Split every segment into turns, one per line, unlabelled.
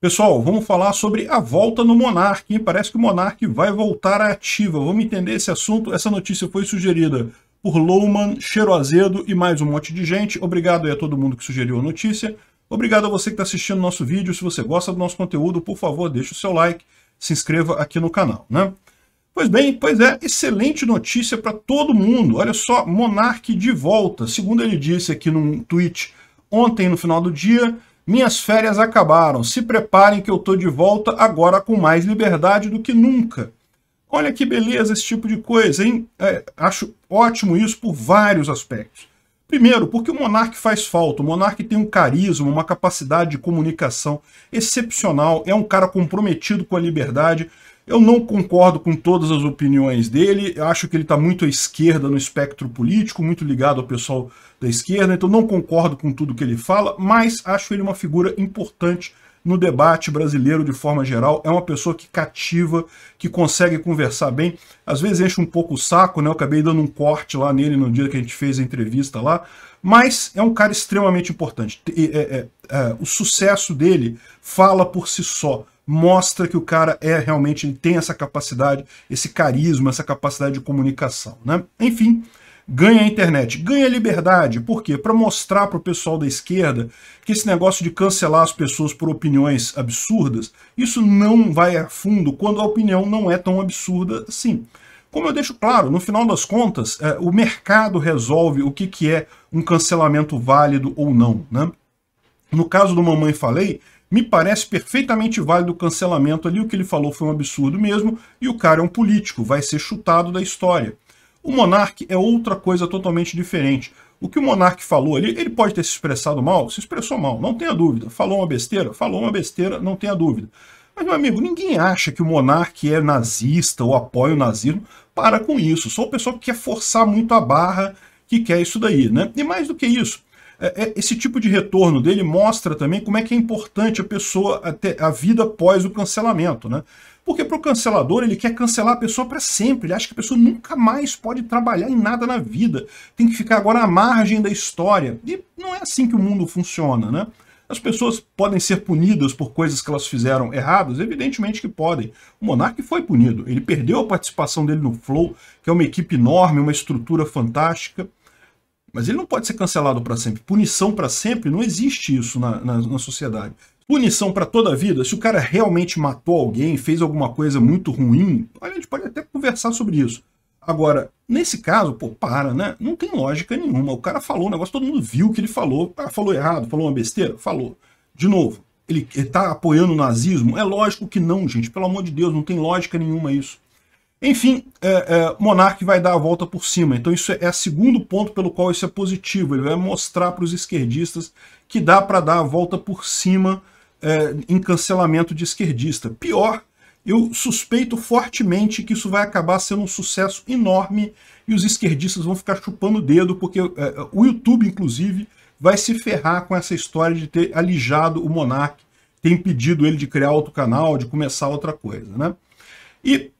Pessoal, vamos falar sobre a volta no Monark. Parece que o Monark vai voltar à ativa. Vamos entender esse assunto. Essa notícia foi sugerida por Lowman, Cheiro Azedo e mais um monte de gente. Obrigado aí a todo mundo que sugeriu a notícia. Obrigado a você que está assistindo nosso vídeo. Se você gosta do nosso conteúdo, por favor, deixe o seu like, se inscreva aqui no canal, né? Pois bem, pois é, excelente notícia para todo mundo. Olha só, Monark de volta. Segundo ele disse aqui num tweet ontem no final do dia, minhas férias acabaram. Se preparem que eu tô de volta agora com mais liberdade do que nunca. Olha que beleza esse tipo de coisa, hein? É, acho ótimo isso por vários aspectos. Primeiro, porque o monarca faz falta. O monarca tem um carisma, uma capacidade de comunicação excepcional, é um cara comprometido com a liberdade. Eu não concordo com todas as opiniões dele, eu acho que ele está muito à esquerda no espectro político, muito ligado ao pessoal da esquerda, então não concordo com tudo que ele fala, mas acho ele uma figura importante no debate brasileiro de forma geral. É uma pessoa que cativa, que consegue conversar bem. Às vezes enche um pouco o saco, né? Eu acabei dando um corte lá nele no dia que a gente fez a entrevista lá. Mas é um cara extremamente importante. É, é, é, o sucesso dele fala por si só mostra que o cara é realmente ele tem essa capacidade, esse carisma, essa capacidade de comunicação, né? Enfim, ganha a internet, ganha a liberdade, por quê? Para mostrar para o pessoal da esquerda que esse negócio de cancelar as pessoas por opiniões absurdas, isso não vai a fundo quando a opinião não é tão absurda assim. Como eu deixo claro, no final das contas, é, o mercado resolve o que, que é um cancelamento válido ou não, né? No caso do Mamãe Falei, me parece perfeitamente válido o cancelamento ali, o que ele falou foi um absurdo mesmo, e o cara é um político, vai ser chutado da história. O Monark é outra coisa totalmente diferente. O que o Monark falou ali, ele pode ter se expressado mal, se expressou mal, não tenha dúvida. Falou uma besteira? Falou uma besteira, não tenha dúvida. Mas, meu amigo, ninguém acha que o Monark é nazista ou apoia o nazismo. Para com isso. Só o pessoal que quer forçar muito a barra que quer isso daí, né? E mais do que isso, é, é, esse tipo de retorno dele mostra também como é que é importante a pessoa, a vida após o cancelamento, né? Porque para o cancelador, ele quer cancelar a pessoa para sempre. Ele acha que a pessoa nunca mais pode trabalhar em nada na vida. Tem que ficar agora à margem da história. E não é assim que o mundo funciona, né? As pessoas podem ser punidas por coisas que elas fizeram erradas? Evidentemente que podem. O Monark foi punido. Ele perdeu a participação dele no Flow, que é uma equipe enorme, uma estrutura fantástica. Mas ele não pode ser cancelado para sempre. Punição para sempre não existe isso na, na, na sociedade. Punição para toda a vida, se o cara realmente matou alguém, fez alguma coisa muito ruim, a gente pode até conversar sobre isso. Agora, nesse caso, pô, para, né? Não tem lógica nenhuma. O cara falou um negócio, todo mundo viu o que ele falou. Ah, falou errado, falou uma besteira? Falou. De novo, ele está apoiando o nazismo? É lógico que não, gente. Pelo amor de Deus, não tem lógica nenhuma isso. Enfim, é, é, Monark vai dar a volta por cima. Então isso é, é o segundo ponto pelo qual isso é positivo. Ele vai mostrar para os esquerdistas que dá para dar a volta por cima é, em cancelamento de esquerdista. Pior, eu suspeito fortemente que isso vai acabar sendo um sucesso enorme e os esquerdistas vão ficar chupando o dedo, porque é, o YouTube, inclusive, vai se ferrar com essa história de ter alijado o Monark, ter impedido ele de criar outro canal, de começar outra coisa. Né? E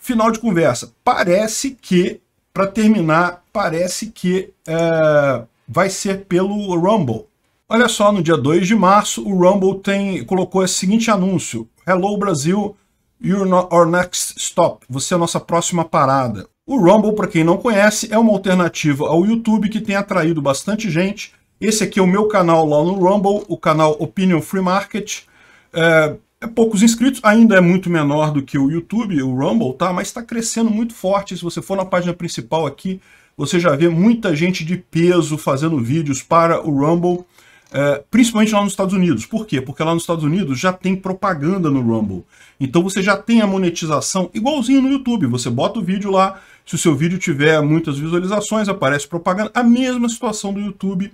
Final de conversa. Parece que, para terminar, parece que é, vai ser pelo Rumble. Olha só, no dia 2 de março, o Rumble tem, colocou esse seguinte anúncio. Hello Brasil, you're not our next stop. Você é a nossa próxima parada. O Rumble, para quem não conhece, é uma alternativa ao YouTube que tem atraído bastante gente. Esse aqui é o meu canal lá no Rumble, o canal Opinion Free Market. É, é poucos inscritos, ainda é muito menor do que o YouTube, o Rumble, tá? Mas está crescendo muito forte. Se você for na página principal aqui, você já vê muita gente de peso fazendo vídeos para o Rumble, é, principalmente lá nos Estados Unidos. Por quê? Porque lá nos Estados Unidos já tem propaganda no Rumble. Então você já tem a monetização igualzinho no YouTube. Você bota o vídeo lá, se o seu vídeo tiver muitas visualizações, aparece propaganda. A mesma situação do YouTube.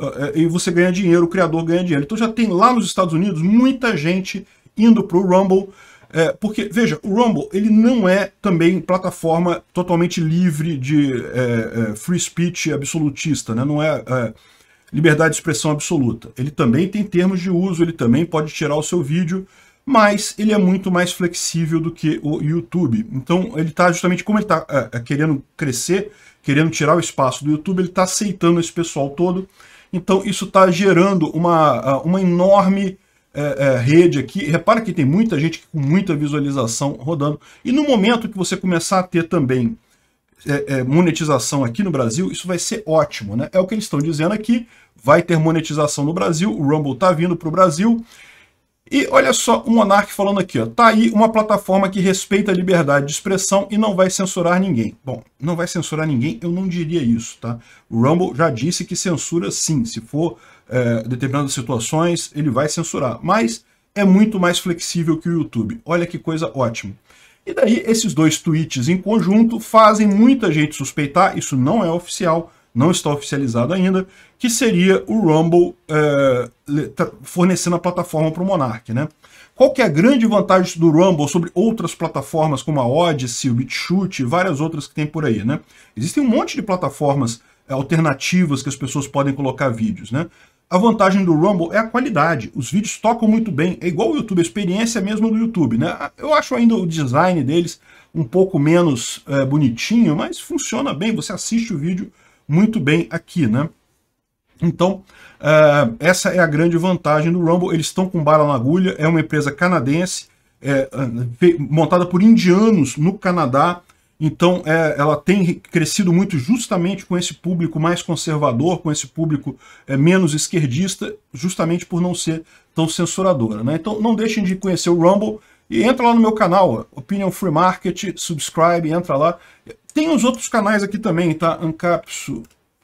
É, é, e você ganha dinheiro, o criador ganha dinheiro. Então já tem lá nos Estados Unidos muita gente indo para o Rumble. É, porque, veja, o Rumble ele não é também plataforma totalmente livre de é, é, free speech absolutista, né? não é, é, liberdade de expressão absoluta. Ele também tem termos de uso, ele também pode tirar o seu vídeo, mas ele é muito mais flexível do que o YouTube. Então ele está justamente, como ele está é, é, querendo crescer, querendo tirar o espaço do YouTube, ele está aceitando esse pessoal todo. Então isso está gerando uma, uma enorme é, é, rede aqui. Repara que tem muita gente com muita visualização rodando. E no momento que você começar a ter também é, é, monetização aqui no Brasil, isso vai ser ótimo, né? É o que eles estão dizendo aqui. Vai ter monetização no Brasil, o Rumble está vindo para o Brasil. E olha só o Monark falando aqui, ó, tá aí uma plataforma que respeita a liberdade de expressão e não vai censurar ninguém. Bom, não vai censurar ninguém, eu não diria isso, tá? O Rumble já disse que censura sim, se for é, determinadas situações, ele vai censurar, mas é muito mais flexível que o YouTube. Olha que coisa ótima. E daí, esses dois tweets em conjunto fazem muita gente suspeitar, isso não é oficial, não está oficializado ainda, que seria o Rumble é, fornecendo a plataforma para o Monarch, né? Qual que é a grande vantagem do Rumble sobre outras plataformas como a Odyssey, o BitChute e várias outras que tem por aí, né? Existem um monte de plataformas é, alternativas que as pessoas podem colocar vídeos, né? A vantagem do Rumble é a qualidade. Os vídeos tocam muito bem. É igual o YouTube, a experiência é mesmo do YouTube, né? Eu acho ainda o design deles um pouco menos é, bonitinho, mas funciona bem. Você assiste o vídeo muito bem aqui, né? Então, uh, essa é a grande vantagem do Rumble. Eles estão com bala na agulha, é uma empresa canadense, é, montada por indianos no Canadá. Então, é, ela tem crescido muito justamente com esse público mais conservador, com esse público é, menos esquerdista, justamente por não ser tão censuradora. Né? Então, não deixem de conhecer o Rumble. E entra lá no meu canal, Opinion Free Market, subscribe, entra lá. Tem os outros canais aqui também, tá? Ancapsu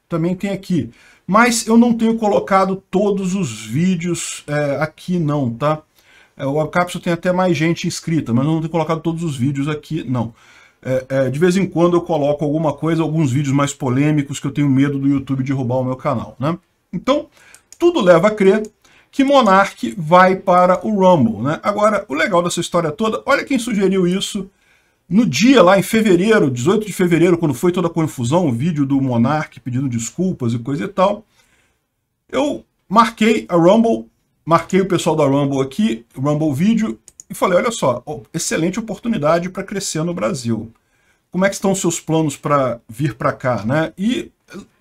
também tem aqui. Mas eu não tenho colocado todos os vídeos é, aqui não, tá? É, o Ancapsu tem até mais gente inscrita, mas eu não tenho colocado todos os vídeos aqui não. É, é de vez em quando eu coloco alguma coisa, alguns vídeos mais polêmicos que eu tenho medo do YouTube derrubar o meu canal, né? Então, tudo leva a crer que Monark vai para o Rumble. Né? Agora, o legal dessa história toda, olha quem sugeriu isso no dia lá em fevereiro, 18 de fevereiro, quando foi toda a confusão, o vídeo do Monark pedindo desculpas e coisa e tal, eu marquei a Rumble, marquei o pessoal da Rumble aqui, Rumble Vídeo, e falei, olha só, excelente oportunidade para crescer no Brasil. Como é que estão os seus planos para vir para cá, né? E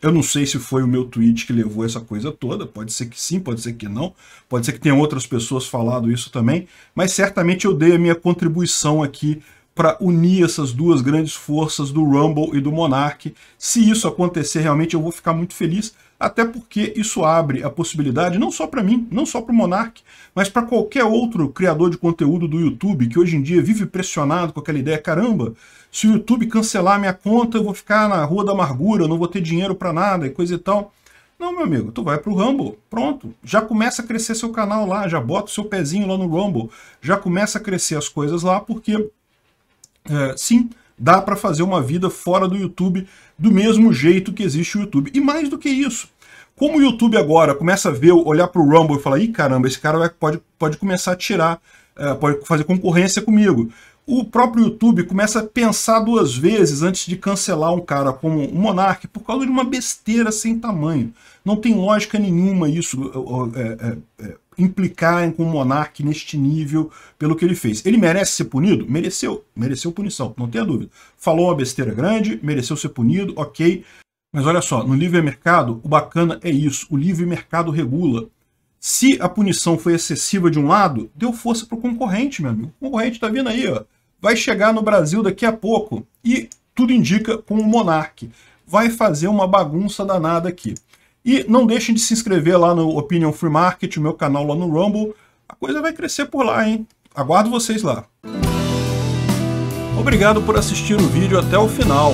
eu não sei se foi o meu tweet que levou essa coisa toda, pode ser que sim, pode ser que não, pode ser que tenha outras pessoas falado isso também, mas certamente eu dei a minha contribuição aqui para unir essas duas grandes forças do Rumble e do Monarch. Se isso acontecer realmente, eu vou ficar muito feliz, até porque isso abre a possibilidade, não só para mim, não só para o Monark, mas para qualquer outro criador de conteúdo do YouTube que hoje em dia vive pressionado com aquela ideia, caramba, se o YouTube cancelar minha conta, eu vou ficar na rua da amargura, não vou ter dinheiro para nada e coisa e tal. Não, meu amigo, tu vai para o Rumble, pronto. Já começa a crescer seu canal lá, já bota o seu pezinho lá no Rumble, já começa a crescer as coisas lá, porque, é, sim, dá para fazer uma vida fora do YouTube do mesmo jeito que existe o YouTube. E mais do que isso, como o YouTube agora começa a ver, olhar para o Rumble e falar, ih, caramba, esse cara vai, pode, pode começar a tirar, eh, pode fazer concorrência comigo. O próprio YouTube começa a pensar duas vezes antes de cancelar um cara como o um monarca por causa de uma besteira sem tamanho. Não tem lógica nenhuma isso, implicar uh, eh, eh, implicarem com o Monark neste nível pelo que ele fez. Ele merece ser punido? Mereceu. Mereceu punição, não tenha dúvida. Falou uma besteira grande, mereceu ser punido, ok. Mas olha só, no livre mercado, o bacana é isso, o livre mercado regula. Se a punição foi excessiva de um lado, deu força para o concorrente, meu amigo. O concorrente está vindo aí, ó. vai chegar no Brasil daqui a pouco e tudo indica com o Monarque. Vai fazer uma bagunça danada aqui. E não deixem de se inscrever lá no Opinion Free Market, o meu canal lá no Rumble. A coisa vai crescer por lá, hein? Aguardo vocês lá. Obrigado por assistir o vídeo até o final.